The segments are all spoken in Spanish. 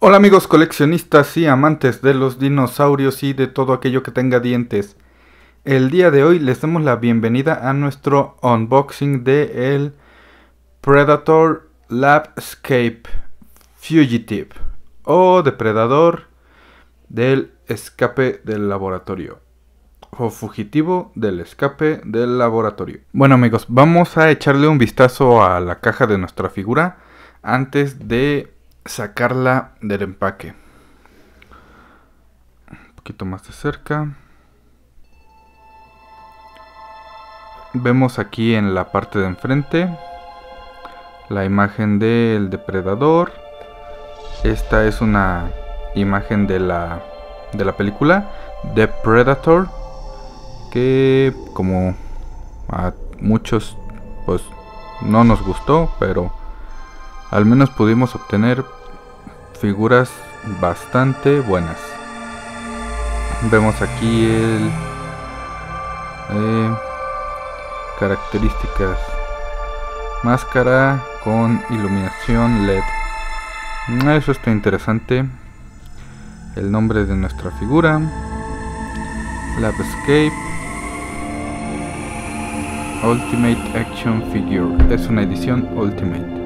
Hola amigos coleccionistas y amantes de los dinosaurios y de todo aquello que tenga dientes. El día de hoy les damos la bienvenida a nuestro unboxing de el Predator Labscape Fugitive o depredador del escape del laboratorio o fugitivo del escape del laboratorio. Bueno amigos, vamos a echarle un vistazo a la caja de nuestra figura antes de sacarla del empaque. Un poquito más de cerca. Vemos aquí en la parte de enfrente la imagen del depredador. Esta es una imagen de la, de la película The Predator que como a muchos pues no nos gustó, pero al menos pudimos obtener figuras bastante buenas. Vemos aquí el... Eh, características. Máscara con iluminación LED. Mm, eso está interesante. El nombre de nuestra figura. Labscape. Ultimate Action Figure. Es una edición Ultimate.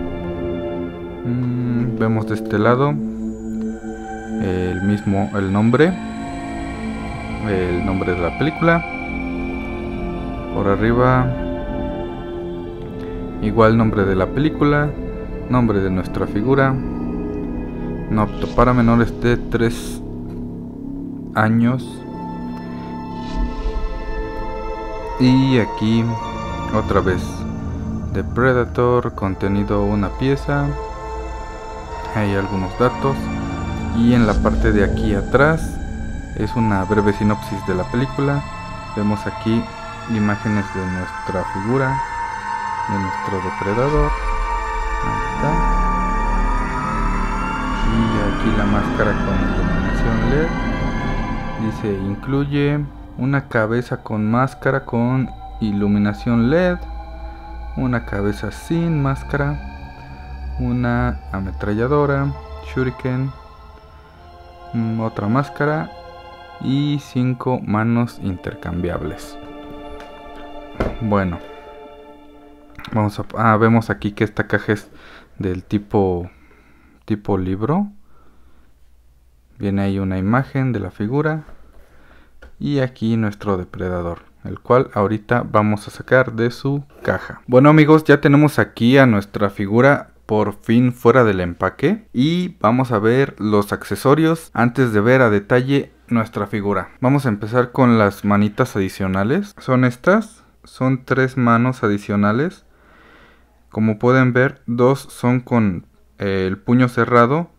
Mm, vemos de este lado el mismo, el nombre, el nombre de la película. Por arriba, igual nombre de la película, nombre de nuestra figura. No para menores de 3 años. Y aquí otra vez Predator contenido una pieza hay algunos datos y en la parte de aquí atrás es una breve sinopsis de la película. Vemos aquí imágenes de nuestra figura, de nuestro depredador. Y aquí la máscara con iluminación LED. Dice incluye una cabeza con máscara con iluminación LED, una cabeza sin máscara una ametralladora, shuriken, mm, otra máscara y cinco manos intercambiables. Bueno, vamos a ah, vemos aquí que esta caja es del tipo tipo libro. Viene ahí una imagen de la figura y aquí nuestro depredador el cual ahorita vamos a sacar de su caja. Bueno amigos, ya tenemos aquí a nuestra figura por fin fuera del empaque y vamos a ver los accesorios antes de ver a detalle nuestra figura. Vamos a empezar con las manitas adicionales. Son estas, son tres manos adicionales. Como pueden ver, dos son con eh, el puño cerrado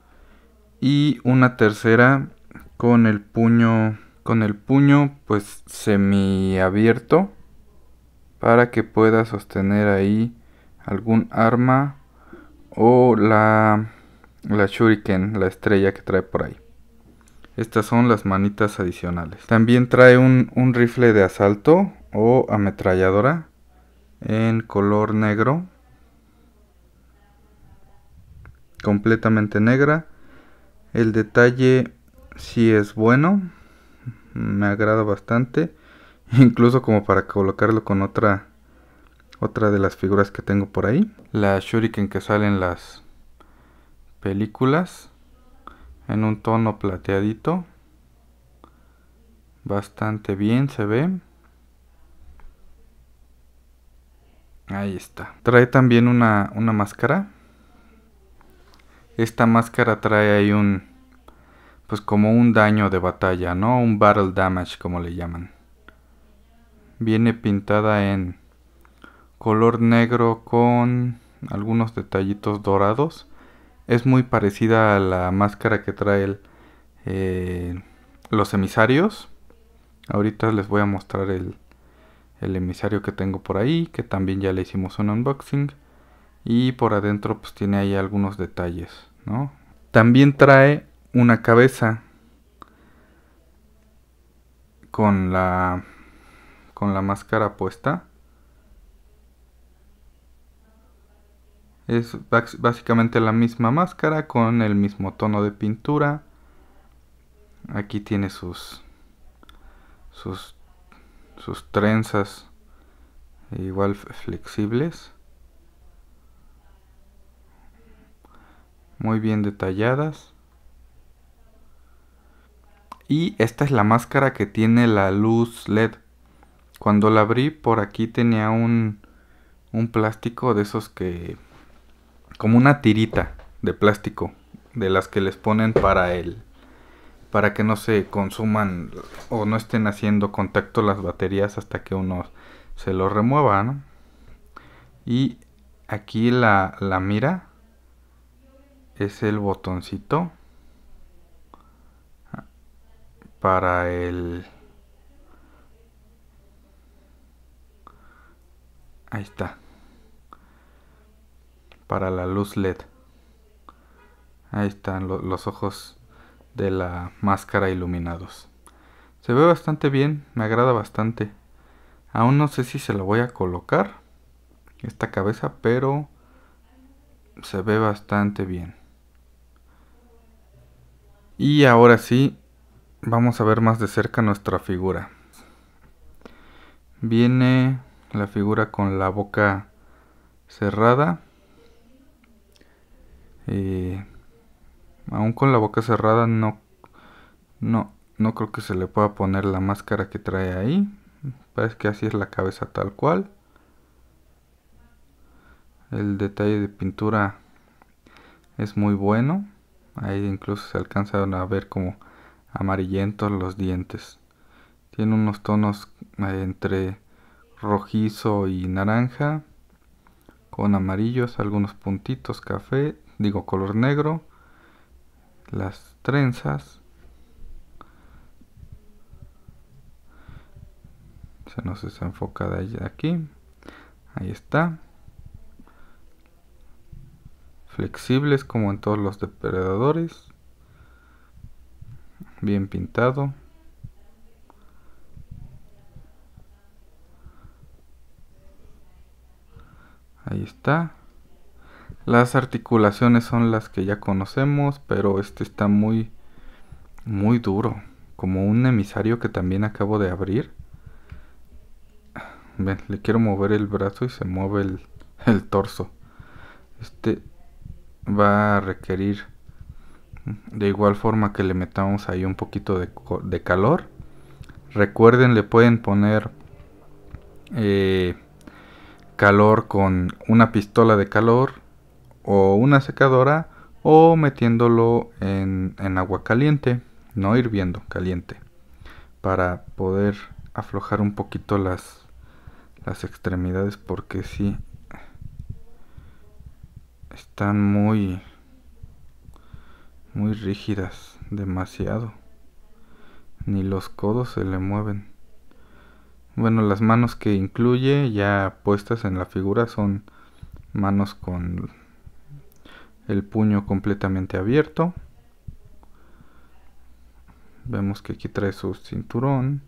y una tercera con el puño con el puño pues semiabierto para que pueda sostener ahí algún arma o la, shuriken, la estrella que trae por ahí. Estas son las manitas adicionales. También trae un, un rifle de asalto o ametralladora en color negro. Completamente negra. El detalle sí es bueno. Me agrada bastante. Incluso como para colocarlo con otra otra de las figuras que tengo por ahí. La shuriken que salen las películas. En un tono plateadito. Bastante bien se ve. Ahí está. Trae también una, máscara. Esta máscara trae ahí un... Pues como un daño de batalla, ¿no? Un battle damage como le llaman. Viene pintada en color negro con algunos detallitos dorados. Es muy parecida a la máscara que trae eh, los emisarios. Ahorita les voy a mostrar el, emisario que tengo por ahí, que también ya le hicimos un unboxing. Y por adentro pues tiene ahí algunos detalles, También trae una cabeza con la con la máscara puesta Es básicamente la misma máscara con el mismo tono de pintura. Aquí tiene sus sus sus trenzas igual flexibles. Muy bien detalladas. Y esta es la máscara que tiene la luz LED. Cuando la abrí por aquí tenía un plástico de esos que como una tirita de plástico de las que les ponen para el para que no se consuman o no estén haciendo contacto las baterías hasta que uno se lo remueva y aquí la, la mira es el botoncito para el ahí está para la luz LED. Ahí están los ojos de la máscara iluminados. Se ve bastante bien, me agrada bastante. Aún no sé si se lo voy a colocar esta cabeza, pero se ve bastante bien. Y ahora sí, vamos a ver más de cerca nuestra figura. Viene la figura con la boca cerrada aún con la boca cerrada no, no, no creo que se le pueda poner la máscara que trae ahí. Parece que así es la cabeza tal cual. El detalle de pintura es muy bueno. Ahí incluso se alcanzan a ver como amarillentos los dientes. Tiene unos tonos eh, entre rojizo y naranja, con amarillos, algunos puntitos café, digo color negro, las trenzas, se nos desenfoca de aquí, ahí está, flexibles como en todos los depredadores, bien pintado. Ahí está. Las articulaciones son las que ya conocemos, pero este está muy, muy duro. Como un emisario que también acabo de abrir. Ven, le quiero mover el brazo y se mueve el, torso. Este va a requerir de igual forma que le metamos ahí un poquito de, calor. Recuerden, le pueden poner eh, calor con una pistola de calor o una secadora o metiéndolo en, en agua caliente, no hirviendo, caliente, para poder aflojar un poquito las, las extremidades porque sí están muy muy rígidas demasiado ni los codos se le mueven bueno las manos que incluye ya puestas en la figura son manos con el puño completamente abierto. Vemos que aquí trae su cinturón,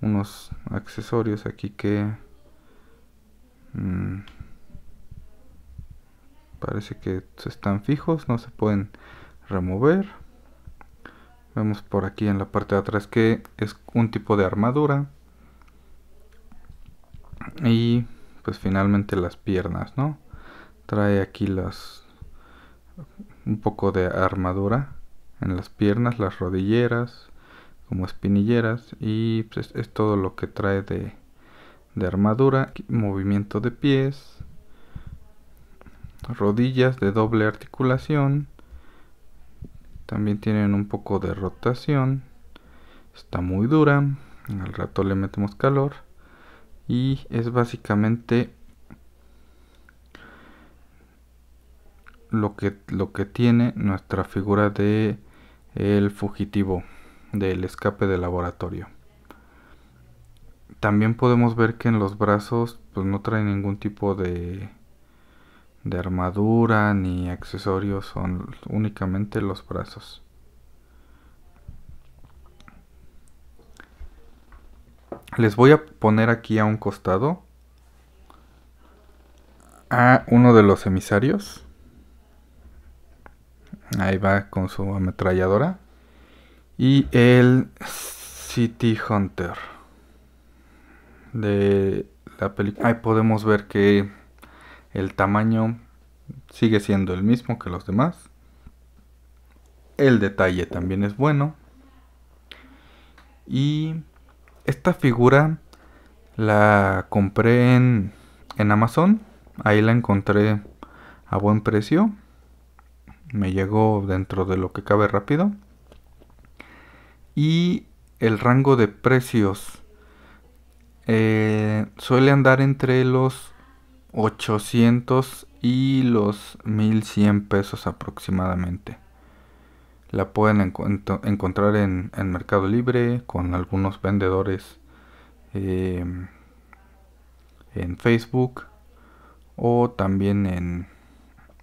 unos accesorios aquí que mm, parece que están fijos, no se pueden remover. Vemos por aquí en la parte de atrás que es un tipo de armadura. Y pues finalmente las piernas, ¿no? Trae aquí las, un poco de armadura en las piernas, las rodilleras, como espinilleras y pues, es todo lo que trae de, de armadura, movimiento de pies, rodillas de doble articulación, también tienen un poco de rotación, está muy dura, al rato le metemos calor y es básicamente lo que, lo que tiene nuestra figura de el fugitivo del escape del laboratorio. También podemos ver que en los brazos pues no trae ningún tipo de, de armadura ni accesorios, son únicamente los brazos. Les voy a poner aquí a un costado a uno de los emisarios. Ahí va con su ametralladora. Y el City Hunter. De la película. Ahí podemos ver que el tamaño sigue siendo el mismo que los demás. El detalle también es bueno. Y esta figura la compré en, en Amazon. Ahí la encontré a buen precio me llegó dentro de lo que cabe rápido. Y el rango de precios eh, suele andar entre los 800 y los 1100 pesos aproximadamente. La pueden encontrar en, Mercado Libre con algunos vendedores eh, en Facebook o también en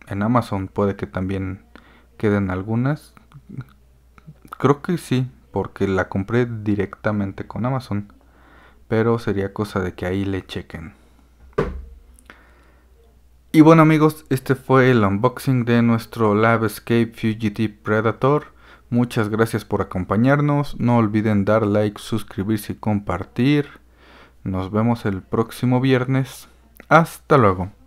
en Amazon puede que también queden algunas. Creo que sí, porque la compré directamente con Amazon. Pero sería cosa de que ahí le chequen. Y bueno amigos, este fue el unboxing de nuestro Lab Escape Fugitive Predator. Muchas gracias por acompañarnos. No olviden dar like, suscribirse y compartir. Nos vemos el próximo viernes. Hasta luego.